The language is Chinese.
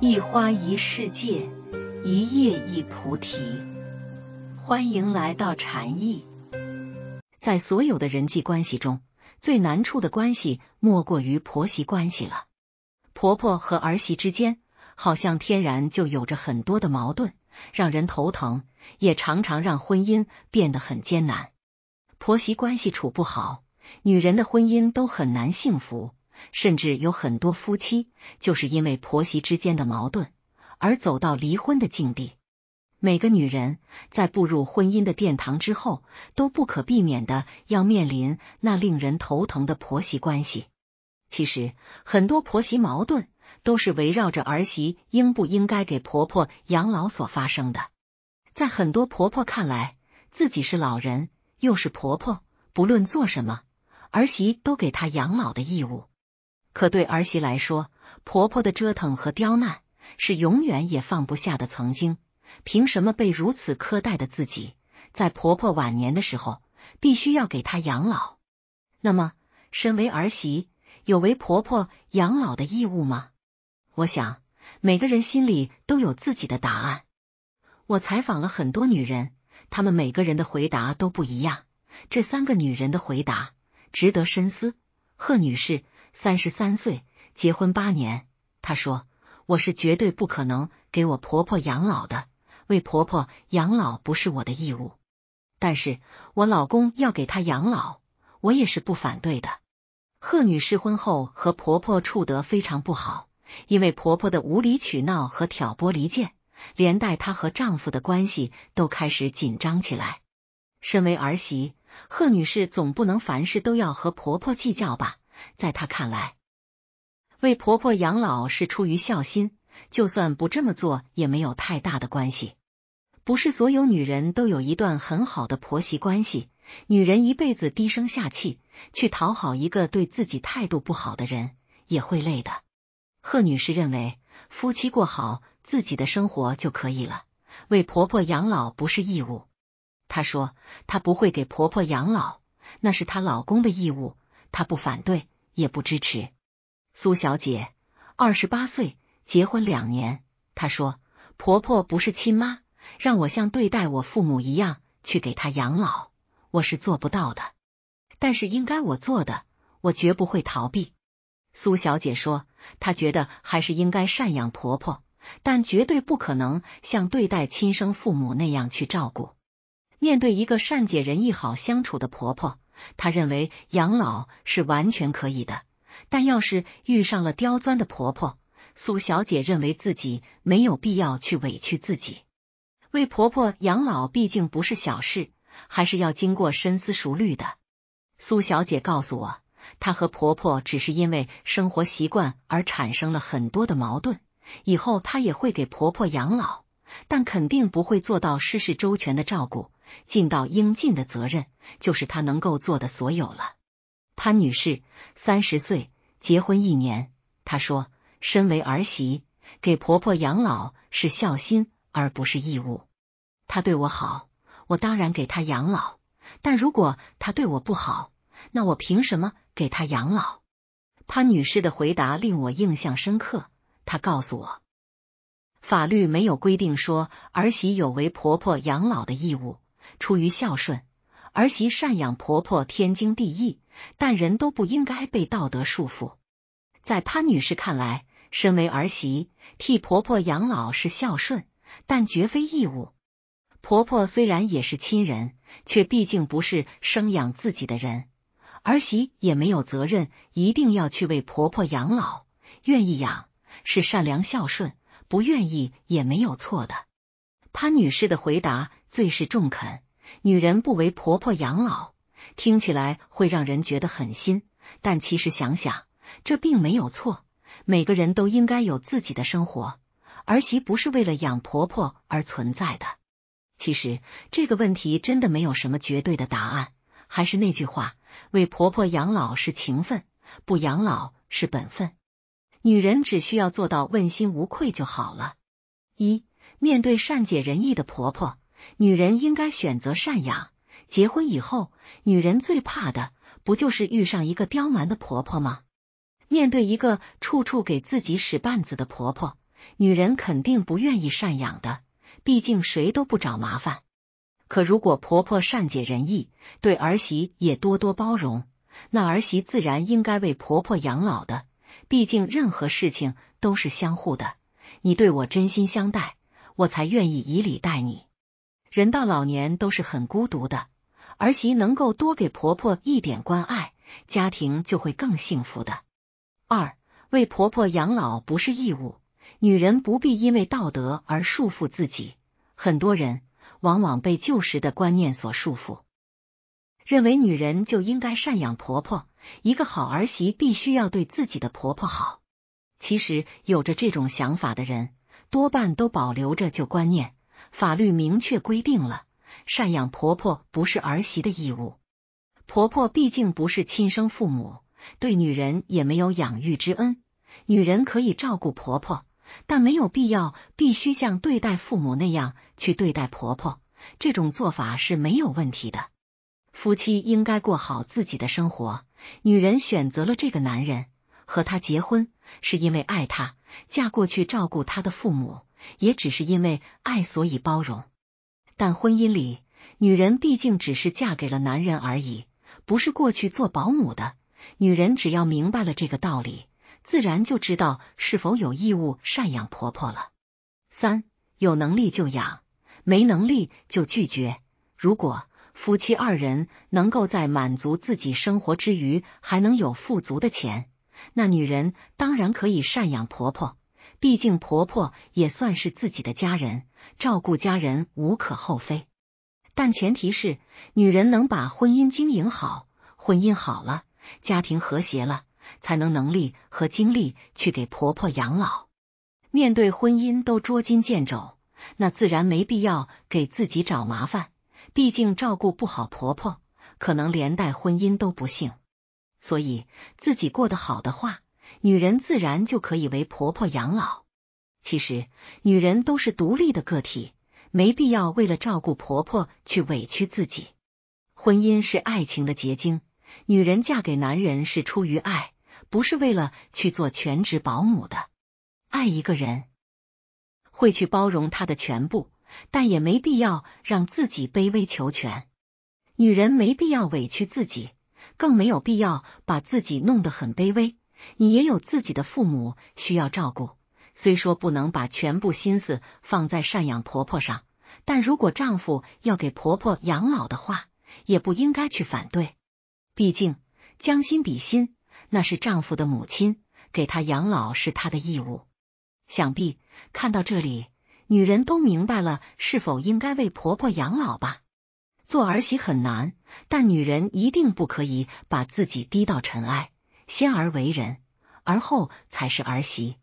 一花一世界，一叶一菩提。欢迎来到禅意。在所有的人际关系中，最难处的关系莫过于婆媳关系了。婆婆和儿媳之间，好像天然就有着很多的矛盾，让人头疼，也常常让婚姻变得很艰难。婆媳关系处不好，女人的婚姻都很难幸福。甚至有很多夫妻就是因为婆媳之间的矛盾而走到离婚的境地。每个女人在步入婚姻的殿堂之后，都不可避免的要面临那令人头疼的婆媳关系。其实，很多婆媳矛盾都是围绕着儿媳应不应该给婆婆养老所发生的。在很多婆婆看来，自己是老人，又是婆婆，不论做什么，儿媳都给她养老的义务。可对儿媳来说，婆婆的折腾和刁难是永远也放不下的曾经。凭什么被如此苛待的自己，在婆婆晚年的时候，必须要给她养老？那么，身为儿媳，有为婆婆养老的义务吗？我想，每个人心里都有自己的答案。我采访了很多女人，她们每个人的回答都不一样。这三个女人的回答值得深思。贺女士。三十三岁，结婚八年。她说：“我是绝对不可能给我婆婆养老的，为婆婆养老不是我的义务。但是我老公要给她养老，我也是不反对的。”贺女士婚后和婆婆处得非常不好，因为婆婆的无理取闹和挑拨离间，连带她和丈夫的关系都开始紧张起来。身为儿媳，贺女士总不能凡事都要和婆婆计较吧？在她看来，为婆婆养老是出于孝心，就算不这么做也没有太大的关系。不是所有女人都有一段很好的婆媳关系，女人一辈子低声下气去讨好一个对自己态度不好的人也会累的。贺女士认为，夫妻过好自己的生活就可以了，为婆婆养老不是义务。她说，她不会给婆婆养老，那是她老公的义务，她不反对。也不支持苏小姐，二十八岁，结婚两年。她说婆婆不是亲妈，让我像对待我父母一样去给她养老，我是做不到的。但是应该我做的，我绝不会逃避。苏小姐说，她觉得还是应该赡养婆婆，但绝对不可能像对待亲生父母那样去照顾。面对一个善解人意、好相处的婆婆。她认为养老是完全可以的，但要是遇上了刁钻的婆婆，苏小姐认为自己没有必要去委屈自己。为婆婆养老毕竟不是小事，还是要经过深思熟虑的。苏小姐告诉我，她和婆婆只是因为生活习惯而产生了很多的矛盾，以后她也会给婆婆养老，但肯定不会做到事事周全的照顾。尽到应尽的责任，就是他能够做的所有了。潘女士，三十岁，结婚一年。她说：“身为儿媳，给婆婆养老是孝心而不是义务。她对我好，我当然给她养老；但如果她对我不好，那我凭什么给她养老？”潘女士的回答令我印象深刻。她告诉我，法律没有规定说儿媳有为婆婆养老的义务。出于孝顺，儿媳赡养婆婆天经地义，但人都不应该被道德束缚。在潘女士看来，身为儿媳替婆婆养老是孝顺，但绝非义务。婆婆虽然也是亲人，却毕竟不是生养自己的人，儿媳也没有责任一定要去为婆婆养老。愿意养是善良孝顺，不愿意也没有错的。潘女士的回答。最是中肯，女人不为婆婆养老，听起来会让人觉得狠心，但其实想想，这并没有错。每个人都应该有自己的生活，儿媳不是为了养婆婆而存在的。其实这个问题真的没有什么绝对的答案，还是那句话，为婆婆养老是情分，不养老是本分。女人只需要做到问心无愧就好了。一面对善解人意的婆婆。女人应该选择赡养。结婚以后，女人最怕的不就是遇上一个刁蛮的婆婆吗？面对一个处处给自己使绊子的婆婆，女人肯定不愿意赡养的。毕竟谁都不找麻烦。可如果婆婆善解人意，对儿媳也多多包容，那儿媳自然应该为婆婆养老的。毕竟任何事情都是相互的，你对我真心相待，我才愿意以礼待你。人到老年都是很孤独的，儿媳能够多给婆婆一点关爱，家庭就会更幸福的。二，为婆婆养老不是义务，女人不必因为道德而束缚自己。很多人往往被旧时的观念所束缚，认为女人就应该赡养婆婆。一个好儿媳必须要对自己的婆婆好，其实有着这种想法的人，多半都保留着旧观念。法律明确规定了，赡养婆婆不是儿媳的义务。婆婆毕竟不是亲生父母，对女人也没有养育之恩。女人可以照顾婆婆，但没有必要必须像对待父母那样去对待婆婆。这种做法是没有问题的。夫妻应该过好自己的生活。女人选择了这个男人和他结婚，是因为爱他，嫁过去照顾他的父母。也只是因为爱，所以包容。但婚姻里，女人毕竟只是嫁给了男人而已，不是过去做保姆的。女人只要明白了这个道理，自然就知道是否有义务赡养婆婆了。三，有能力就养，没能力就拒绝。如果夫妻二人能够在满足自己生活之余，还能有富足的钱，那女人当然可以赡养婆婆。毕竟婆婆也算是自己的家人，照顾家人无可厚非。但前提是女人能把婚姻经营好，婚姻好了，家庭和谐了，才能能力和精力去给婆婆养老。面对婚姻都捉襟见肘，那自然没必要给自己找麻烦。毕竟照顾不好婆婆，可能连带婚姻都不幸。所以自己过得好的话。女人自然就可以为婆婆养老。其实，女人都是独立的个体，没必要为了照顾婆婆去委屈自己。婚姻是爱情的结晶，女人嫁给男人是出于爱，不是为了去做全职保姆的。爱一个人，会去包容他的全部，但也没必要让自己卑微求全。女人没必要委屈自己，更没有必要把自己弄得很卑微。你也有自己的父母需要照顾，虽说不能把全部心思放在赡养婆婆上，但如果丈夫要给婆婆养老的话，也不应该去反对。毕竟将心比心，那是丈夫的母亲给他养老是他的义务。想必看到这里，女人都明白了是否应该为婆婆养老吧？做儿媳很难，但女人一定不可以把自己低到尘埃。先而为人，而后才是儿媳。